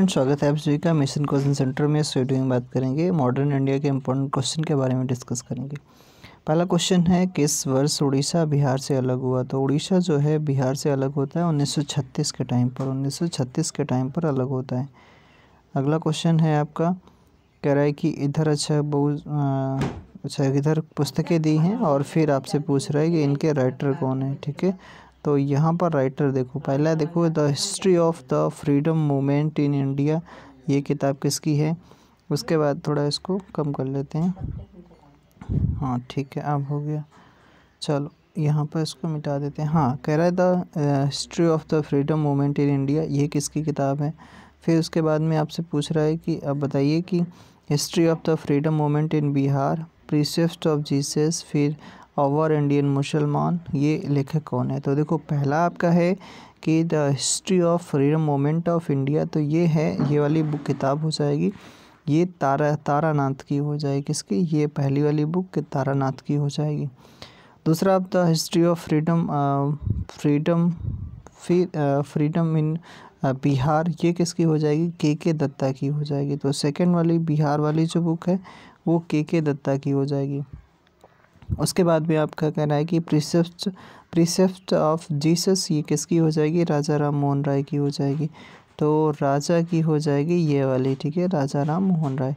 friends स्वागत है आप सभी का मिशन क्वेश्चन सेंटर में इस वीडियो में बात करेंगे मॉडर्न इंडिया के इंपॉर्टेंट क्वेश्चन के बारे में डिस्कस करेंगे पहला क्वेश्चन है किस वर्ष उड़ीसा बिहार से अलग हुआ तो उड़ीसा जो है बिहार से अलग होता है 1936 के टाइम पर 1936 के टाइम पर अलग होता है अगला क्वेश्चन है आपका कह रहा है कि इधर अच्छा बहुत अच्छा इधर पुस्तकें दी हैं और फिर आपसे पूछ रहा है कि इनके राइटर कौन है ठीक है तो यहाँ पर राइटर देखो पहला देखो the history of the freedom movement in India ये किताब किसकी है उसके बाद थोड़ा इसको कम कर लेते हैं हाँ ठीक है अब हो गया चलो यहाँ पर इसको मिटा देते हैं हाँ कह रहा है the history of the freedom movement in India ये किसकी किताब है फिर उसके बाद में आपसे पूछ रहा है कि अब बताइए कि history of the freedom movement in Bihar precept of Jesus फिर ओवर इंडियन मुसलमान ये लेखक कौन है तो देखो पहला आपका है कि the history of freedom moment of India तो ये है ये वाली बुक किताब हो जाएगी ये तारा तारानाथ की हो जाएगी किसकी ये पहली वाली बुक तारानाथ की हो जाएगी दूसरा आप the history of freedom freedom freedom in Bihar ये किसकी हो जाएगी के के दत्ता की हो जाएगी तो सेकंड वाली बिहार वाली जो बुक है वो के के दत्ता की हो जाएगी उसके बाद में आपका कहना है कि प्रिसेप्ट प्रिसेप्ट ऑफ जीसस ये किसकी हो जाएगी राजा राम मोहन राय की हो जाएगी तो राजा की हो जाएगी ये वाली ठीक है राजा राम मोहन राय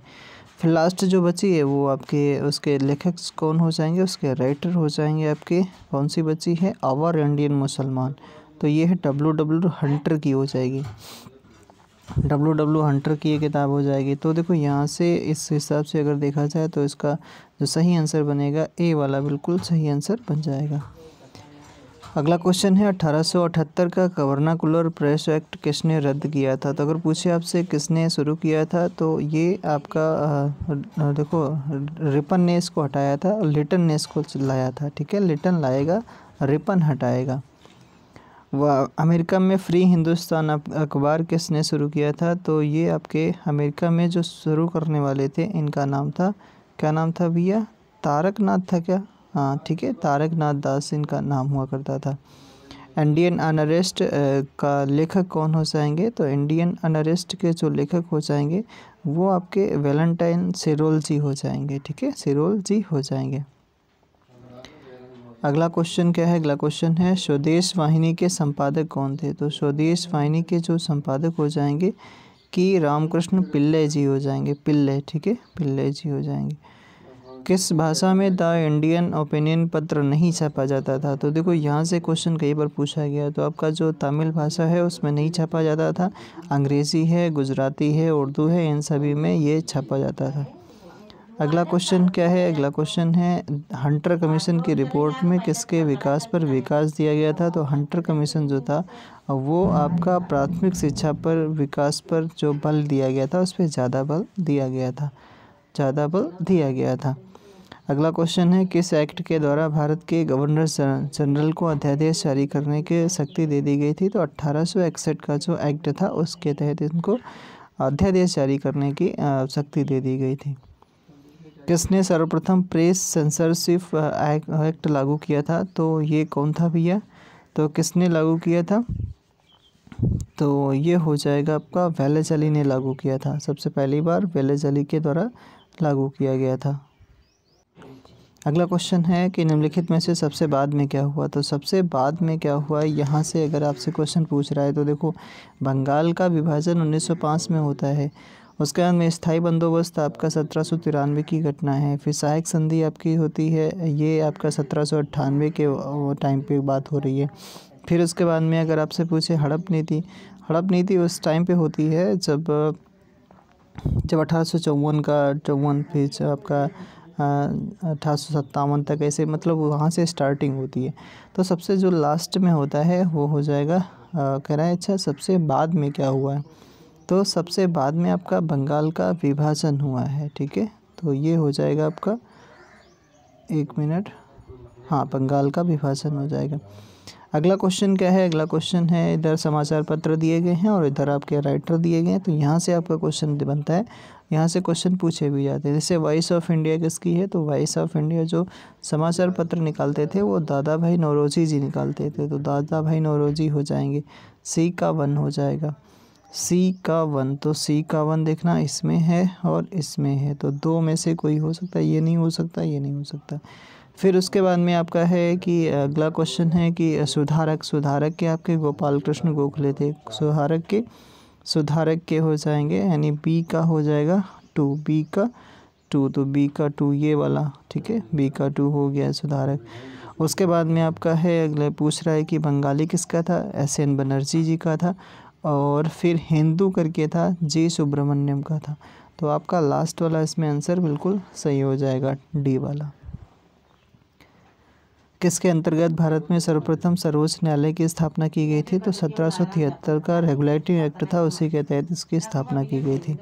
फिर लास्ट जो बची है वो आपके उसके लेखक कौन हो जाएंगे उसके राइटर हो जाएंगे आपके कौन सी बची है आवर इंडियन मुसलमान तो ये है डब्लू डब्लू हंटर की हो जाएगी डब्लू डब्लू हंटर की ये किताब हो जाएगी तो देखो यहाँ से इस हिसाब से अगर देखा जाए तो इसका जो सही आंसर बनेगा ए वाला बिल्कुल सही आंसर बन जाएगा अगला क्वेश्चन है 1878 का कवर्नाकुलर प्रेस एक्ट किसने रद्द किया था तो अगर पूछे आपसे किसने शुरू किया था तो ये आपका आ, देखो रिपन ने इसको हटाया था लिटन ने इसको लाया था ठीक है लिटन लाएगा रिपन हटाएगा वह अमेरिका में फ्री हिंदुस्तान अखबार किसने शुरू किया था तो ये आपके अमेरिका में जो शुरू करने वाले थे इनका नाम था क्या नाम था भैया तारक नाथ था क्या हाँ ठीक है तारक नाथ दास इनका नाम हुआ करता था इंडियन अनरेस्ट का लेखक कौन हो जाएंगे तो इंडियन अनरेस्ट के जो लेखक हो जाएंगे वो आपके वेलेंटाइन सिरोल जी हो जाएंगे ठीक है सिरोल जी हो जाएंगे अगला क्वेश्चन क्या है अगला क्वेश्चन है स्वदेश वाहिनी के संपादक कौन थे तो स्वदेश वाहिनी के जो संपादक हो जाएंगे कि रामकृष्ण पिल्ले जी हो जाएंगे पिल्ले ठीक है पिल्ले जी हो जाएंगे किस भाषा में द इंडियन ओपिनियन पत्र नहीं छापा जाता था तो देखो यहाँ से क्वेश्चन कई बार पूछा गया तो आपका जो तमिल भाषा है उसमें नहीं छापा जाता था अंग्रेज़ी है गुजराती है उर्दू है इन सभी में ये छापा जाता था अगला क्वेश्चन क्या है अगला क्वेश्चन है हंटर कमीशन की रिपोर्ट में किसके विकास पर विकास दिया गया था तो हंटर कमीशन जो था वो आपका प्राथमिक शिक्षा पर विकास पर जो बल दिया गया था उस पर ज़्यादा बल दिया गया था ज़्यादा बल दिया गया था अगला क्वेश्चन है किस एक्ट के द्वारा भारत के गवर्नर जनरल को अध्यादेश जारी करने की शक्ति दे दी गई थी तो अट्ठारह का जो एक्ट था उसके तहत इनको अध्यादेश जारी करने की शक्ति दे दी गई थी किसने सर्वप्रथम प्रेस सेंसरशिप एक्ट लागू किया था तो ये कौन था भैया तो किसने लागू किया था तो ये हो जाएगा आपका वेलेज अली ने लागू किया था सबसे पहली बार वेलेज अली के द्वारा लागू किया गया था अगला क्वेश्चन है कि निम्नलिखित में से सबसे बाद में क्या हुआ तो सबसे बाद में क्या हुआ यहाँ से अगर आपसे क्वेश्चन पूछ रहा है तो देखो बंगाल का विभाजन 1905 में होता है उसके बाद में स्थाई बंदोबस्त आपका सत्रह सौ तिरानवे की घटना है फिर सहायक संधि आपकी होती है ये आपका सत्रह सौ अट्ठानवे के टाइम पे बात हो रही है फिर उसके बाद में अगर आपसे पूछे हड़प नीति हड़प नीति उस टाइम पे होती है जब जब अठारह सौ चौवन का चौवन फिर आपका अठारह सौ सत्तावन तक ऐसे मतलब वहाँ से स्टार्टिंग होती है तो सबसे जो लास्ट में होता है वो हो जाएगा कह रहा है अच्छा सबसे बाद में क्या हुआ है तो सबसे बाद में आपका बंगाल का विभाजन हुआ है ठीक है तो ये हो जाएगा आपका एक मिनट हाँ बंगाल का विभाजन हो जाएगा अगला क्वेश्चन क्या है अगला क्वेश्चन है इधर समाचार पत्र दिए गए हैं और इधर आपके राइटर दिए गए हैं तो यहाँ से आपका क्वेश्चन बनता है यहाँ से क्वेश्चन पूछे भी जाते हैं जैसे वॉइस ऑफ इंडिया किसकी है तो वॉइस ऑफ इंडिया जो समाचार पत्र निकालते थे वो दादा भाई नौरोजी जी निकालते थे तो दादा भाई नौरोजी हो जाएंगे सी का वन हो जाएगा सी का वन तो सी का वन देखना इसमें है और इसमें है तो दो में से कोई हो सकता है ये नहीं हो सकता ये नहीं हो सकता फिर उसके बाद में आपका है कि अगला क्वेश्चन है कि सुधारक सुधारक के आपके गोपाल कृष्ण गोखले थे सुधारक के सुधारक के हो जाएंगे यानी बी का हो जाएगा टू बी का टू तो बी का टू ये वाला ठीक है बी का टू हो गया सुधारक उसके बाद में आपका है अगले पूछ रहा है कि बंगाली किसका था एस एन बनर्जी जी का था और फिर हिंदू करके था जे सुब्रमण्यम का था तो आपका लास्ट वाला इसमें आंसर बिल्कुल सही हो जाएगा डी वाला किसके अंतर्गत भारत में सर्वप्रथम सर्वोच्च न्यायालय की स्थापना की गई थी तो सत्रह का रेगुलेटरी एक्ट था उसी के तहत इसकी स्थापना की गई थी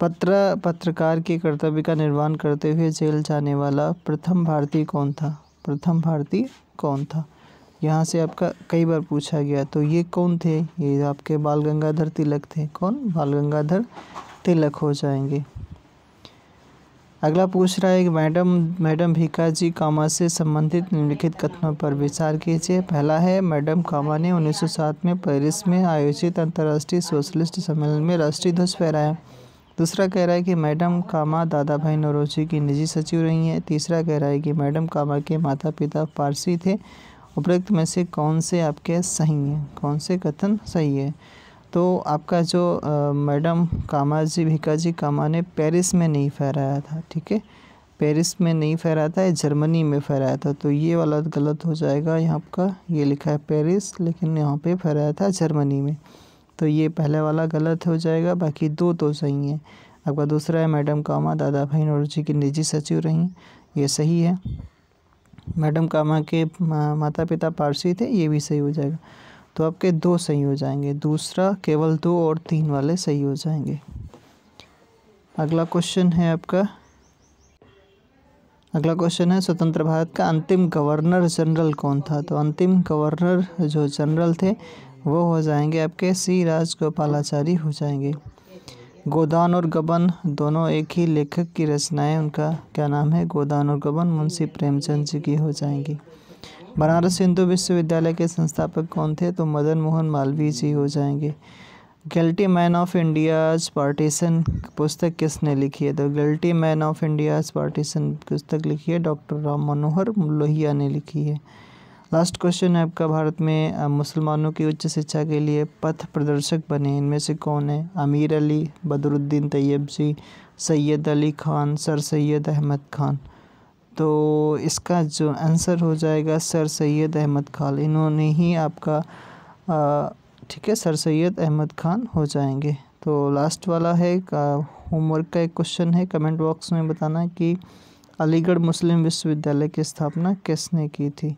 पत्र पत्रकार के कर्तव्य का निर्वाहन करते हुए जेल जाने वाला प्रथम भारतीय कौन था प्रथम भारतीय कौन था यहाँ से आपका कई बार पूछा गया तो ये कौन थे ये आपके बाल गंगाधर तिलक थे कौन बाल गंगाधर तिलक हो जाएंगे अगला पूछ रहा है कि मैडम मैडम भिका जी कामा से संबंधित निम्नलिखित कथनों पर विचार कीजिए पहला है मैडम कामा ने 1907 में पेरिस में आयोजित अंतर्राष्ट्रीय सोशलिस्ट सम्मेलन में राष्ट्रीय ध्वज फहराया दूसरा कह रहा है कि मैडम कामा दादा भाई नौरोजी की निजी सचिव रही हैं तीसरा कह रहा है कि मैडम कामा के माता पिता पारसी थे उपरोक्त में से कौन से आपके सही हैं कौन से कथन सही है तो आपका जो मैडम कामा जी भिका जी कामा ने पेरिस में नहीं फहराया था ठीक है पेरिस में नहीं फहराया था जर्मनी में फहराया था तो ये वाला गलत हो जाएगा यहाँ आपका ये लिखा है पेरिस लेकिन यहाँ पे फहराया था जर्मनी में तो ये पहले वाला गलत हो जाएगा बाकी दो तो सही हैं आपका दूसरा है मैडम कामा दादा भाई जी की निजी सचिव रहीं ये सही है मैडम कामा के माता पिता पारसी थे ये भी सही हो जाएगा तो आपके दो सही हो जाएंगे दूसरा केवल दो और तीन वाले सही हो जाएंगे अगला क्वेश्चन है आपका अगला क्वेश्चन है स्वतंत्र भारत का अंतिम गवर्नर जनरल कौन था तो अंतिम गवर्नर जो जनरल थे वो हो जाएंगे आपके सी राजगोपालाचारी हो जाएंगे गोदान और गबन दोनों एक ही लेखक की रचनाएं उनका क्या नाम है गोदान और गबन मुंशी प्रेमचंद जी की हो जाएंगी बनारस हिंदू विश्वविद्यालय के संस्थापक कौन थे तो मदन मोहन मालवीय जी हो जाएंगे guilty men of India's partition पुस्तक किसने लिखी है तो guilty men of India's partition पुस्तक लिखी है डॉक्टर राम मनोहर लोहिया ने लिखी है लास्ट क्वेश्चन है आपका भारत में मुसलमानों की उच्च शिक्षा के लिए पथ प्रदर्शक बने इनमें से कौन है आमिर अली बदरुद्दीन तैयब जी सैयद अली खान सर सैयद अहमद खान तो इसका जो आंसर हो जाएगा सर सैयद अहमद खान इन्होंने ही आपका ठीक है सर सैयद अहमद खान हो जाएंगे तो लास्ट वाला है होमवर्क का एक क्वेश्चन है कमेंट बॉक्स में बताना कि अलीगढ़ मुस्लिम विश्वविद्यालय की स्थापना किसने की थी